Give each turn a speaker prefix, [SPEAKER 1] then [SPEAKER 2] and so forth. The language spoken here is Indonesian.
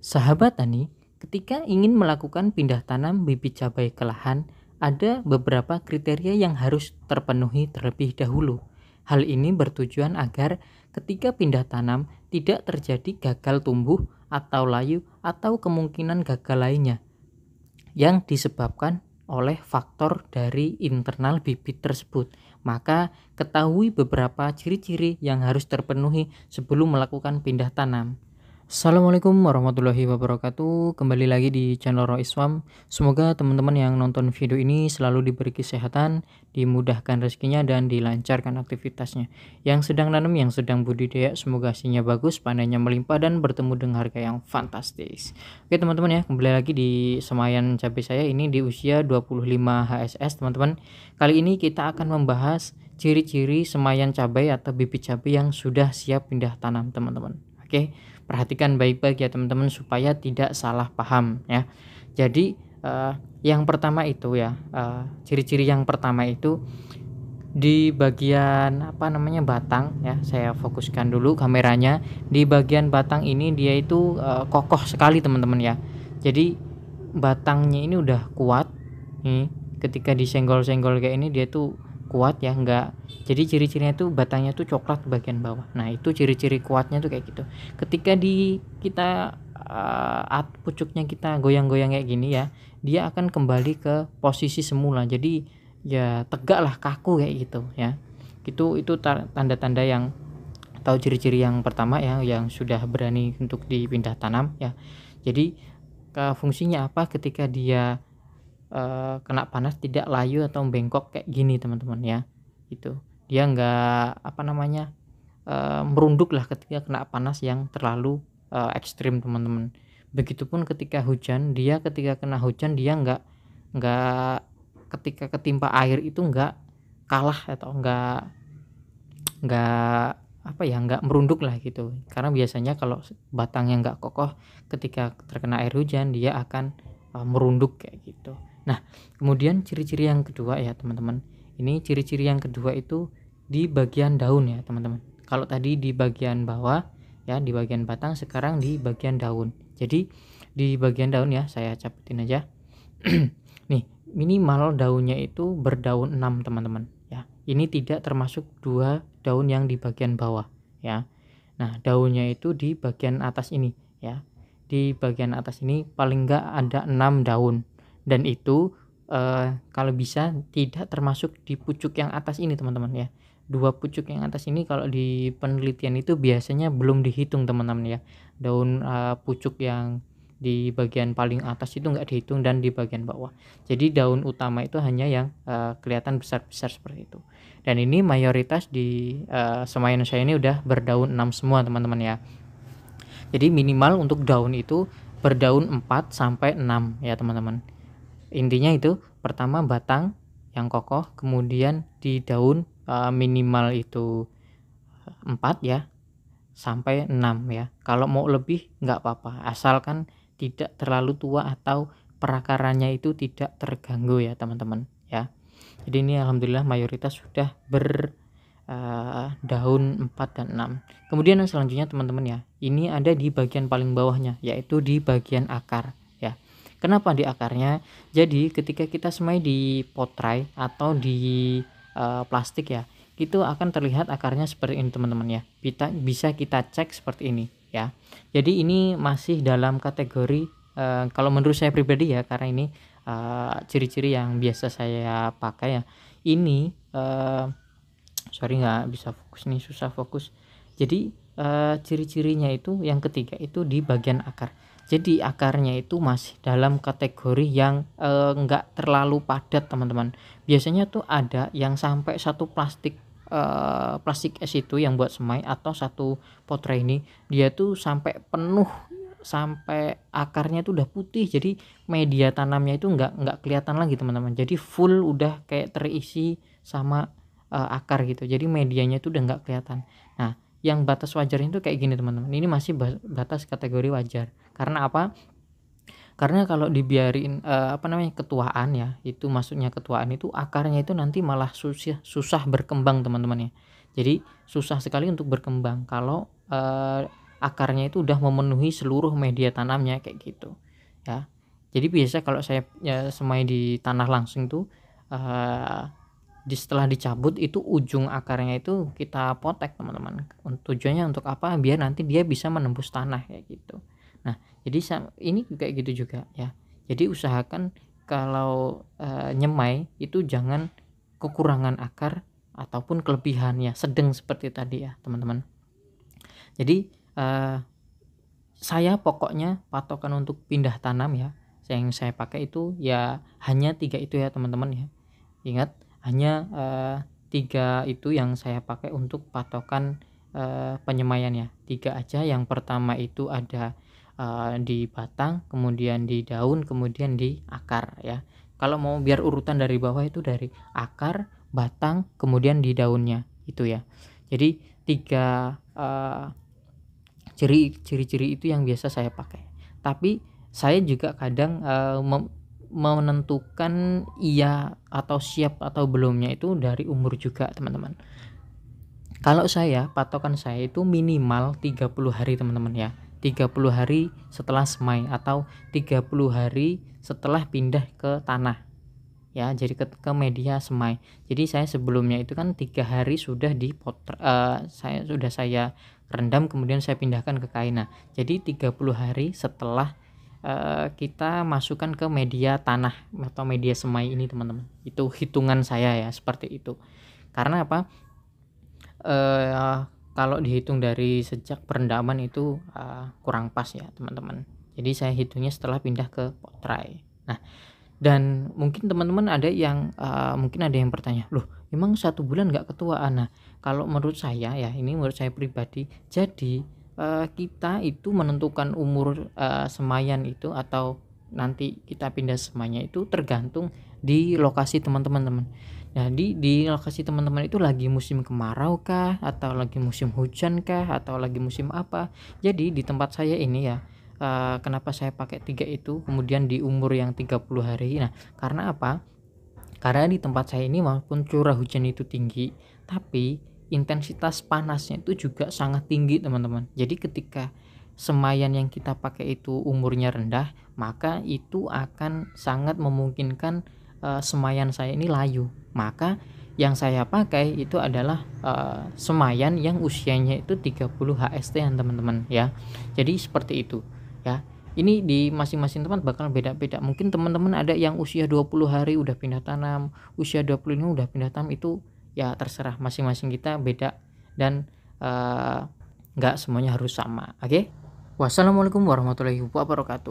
[SPEAKER 1] Sahabat tani, ketika ingin melakukan pindah tanam bibit cabai ke lahan, ada beberapa kriteria yang harus terpenuhi terlebih dahulu. Hal ini bertujuan agar ketika pindah tanam tidak terjadi gagal tumbuh atau layu atau kemungkinan gagal lainnya yang disebabkan oleh faktor dari internal bibit tersebut. Maka ketahui beberapa ciri-ciri yang harus terpenuhi sebelum melakukan pindah tanam. Assalamualaikum warahmatullahi wabarakatuh Kembali lagi di channel Roh Islam Semoga teman-teman yang nonton video ini selalu diberi kesehatan Dimudahkan rezekinya dan dilancarkan aktivitasnya Yang sedang nanam, yang sedang budidaya Semoga hasilnya bagus, panennya melimpah dan bertemu dengan harga yang fantastis Oke teman-teman ya, kembali lagi di semayan cabai saya Ini di usia 25 HSS teman-teman Kali ini kita akan membahas ciri-ciri semayan cabai atau bibit cabai yang sudah siap pindah tanam teman-teman Oke, perhatikan baik-baik ya teman-teman supaya tidak salah paham ya jadi uh, yang pertama itu ya ciri eh, ciri-ciri yang pertama itu di bagian apa namanya batang ya saya fokuskan dulu kameranya di bagian batang ini dia itu uh, kokoh sekali teman-teman ya jadi batangnya ini udah kuat nih ketika disenggol-senggol kayak ini dia tuh kuat ya enggak jadi ciri-cirinya itu batangnya tuh coklat bagian bawah nah itu ciri-ciri kuatnya tuh kayak gitu ketika di kita uh, pucuknya kita goyang-goyang kayak gini ya dia akan kembali ke posisi semula jadi ya tegak lah kaku kayak gitu ya itu itu tanda-tanda yang atau ciri-ciri yang pertama ya yang sudah berani untuk dipindah tanam ya jadi ke fungsinya apa ketika dia Eh, kena panas tidak layu atau bengkok kayak gini teman-teman ya itu dia nggak apa namanya e, merunduk lah ketika kena panas yang terlalu e, ekstrim teman-teman begitupun ketika hujan dia ketika kena hujan dia nggak nggak ketika ketimpa air itu nggak kalah atau nggak nggak apa ya nggak merunduk lah gitu karena biasanya kalau batang yang nggak kokoh ketika terkena air hujan dia akan e, merunduk kayak gitu Nah, kemudian ciri-ciri yang kedua ya, teman-teman. Ini ciri-ciri yang kedua itu di bagian daun ya, teman-teman. Kalau tadi di bagian bawah ya, di bagian batang, sekarang di bagian daun. Jadi di bagian daun ya, saya capetin aja. Nih, minimal daunnya itu berdaun 6, teman-teman, ya. Ini tidak termasuk dua daun yang di bagian bawah, ya. Nah, daunnya itu di bagian atas ini, ya. Di bagian atas ini paling enggak ada 6 daun dan itu uh, kalau bisa tidak termasuk di pucuk yang atas ini teman-teman ya dua pucuk yang atas ini kalau di penelitian itu biasanya belum dihitung teman-teman ya daun uh, pucuk yang di bagian paling atas itu nggak dihitung dan di bagian bawah jadi daun utama itu hanya yang uh, kelihatan besar-besar seperti itu dan ini mayoritas di uh, semayan saya ini udah berdaun 6 semua teman-teman ya jadi minimal untuk daun itu berdaun 4 sampai 6 ya teman-teman intinya itu pertama batang yang kokoh kemudian di daun uh, eh, minimal itu 4 ya sampai 6 ya kalau mau lebih nggak apa-apa asalkan tidak terlalu tua atau perakarannya itu tidak terganggu ya teman-teman ya jadi ini alhamdulillah mayoritas sudah ber uh, daun 4 dan 6 kemudian yang selanjutnya teman-teman ya ini ada di bagian paling bawahnya yaitu di bagian akar Kenapa di akarnya? Jadi ketika kita semai di potray atau di uh, plastik ya, itu akan terlihat akarnya seperti ini teman-teman ya. Kita bisa kita cek seperti ini ya. Jadi ini masih dalam kategori uh, kalau menurut saya pribadi ya karena ini eh, ciri-ciri uh, yang biasa saya pakai ya. Ini uh, sorry nggak bisa fokus nih susah fokus. Jadi ciri-cirinya itu yang ketiga itu di bagian akar. Jadi akarnya itu masih dalam kategori yang enggak eh, terlalu padat teman-teman. Biasanya tuh ada yang sampai satu plastik eh, plastik es itu yang buat semai atau satu potre ini dia tuh sampai penuh sampai akarnya itu udah putih jadi media tanamnya itu enggak nggak kelihatan lagi teman-teman jadi full udah kayak terisi sama uh, akar gitu jadi medianya itu udah enggak kelihatan yang batas wajar itu kayak gini teman-teman ini masih batas kategori wajar karena apa karena kalau dibiarin uh, apa namanya ketuaan ya itu maksudnya ketuaan itu akarnya itu nanti malah susah susah berkembang teman-teman ya jadi susah sekali untuk berkembang kalau uh, akarnya itu udah memenuhi seluruh media tanamnya kayak gitu ya jadi biasa kalau saya ya, semai di tanah langsung tuh uh, di setelah dicabut itu ujung akarnya itu kita potek teman-teman untuk tujuannya untuk apa biar nanti dia bisa menembus tanah kayak gitu nah jadi ini kayak gitu juga ya jadi usahakan kalau e, nyemai itu jangan kekurangan akar ataupun kelebihannya sedang seperti tadi ya teman-teman jadi e, saya pokoknya patokan untuk pindah tanam ya yang saya pakai itu ya hanya tiga itu ya teman-teman ya ingat hanya uh, tiga itu yang saya pakai untuk patokan uh, penyemaian ya tiga aja yang pertama itu ada uh, di batang kemudian di daun kemudian di akar ya kalau mau biar urutan dari bawah itu dari akar batang kemudian di daunnya itu ya jadi tiga ciri ciri uh, itu yang biasa saya pakai tapi saya juga kadang uh, menentukan iya atau siap atau belumnya itu dari umur juga teman-teman kalau saya patokan saya itu minimal 30 hari teman-teman ya 30 hari setelah semai atau 30 hari setelah pindah ke tanah ya jadi ke, ke media semai jadi saya sebelumnya itu kan tiga hari sudah di uh, eh, saya sudah saya rendam kemudian saya pindahkan ke nah jadi 30 hari setelah Eh, kita masukkan ke media tanah atau media semai ini teman-teman itu hitungan saya ya seperti itu karena apa uh, kalau dihitung dari sejak perendaman itu uh, kurang pas ya teman-teman jadi saya hitungnya setelah pindah ke potrai nah dan mungkin teman-teman ada yang uh, mungkin ada yang bertanya loh emang satu bulan nggak ketua anak kalau menurut saya ya ini menurut saya pribadi jadi Eh, kita itu menentukan umur uh, semayan itu atau nanti kita pindah semuanya itu tergantung di lokasi teman-teman teman. Jadi di lokasi teman-teman itu lagi musim kemarau kah atau lagi musim hujan kah atau lagi musim apa. Jadi di tempat saya ini ya uh, kenapa saya pakai tiga itu kemudian di umur yang 30 hari. Nah, karena apa? Karena di tempat saya ini walaupun curah hujan itu tinggi, tapi intensitas panasnya itu juga sangat tinggi teman-teman jadi ketika semayan yang kita pakai itu umurnya rendah maka itu akan sangat memungkinkan uh, semayan saya ini layu maka yang saya pakai itu adalah uh, semayan yang usianya itu 30 HST yang teman-teman ya jadi seperti itu ya ini di masing-masing teman bakal beda-beda mungkin teman-teman ada yang usia 20 hari udah pindah tanam usia 20 ini udah pindah tanam itu ya terserah masing-masing kita beda dan eh, nggak uh, semuanya harus sama oke okay? wassalamualaikum warahmatullahi wabarakatuh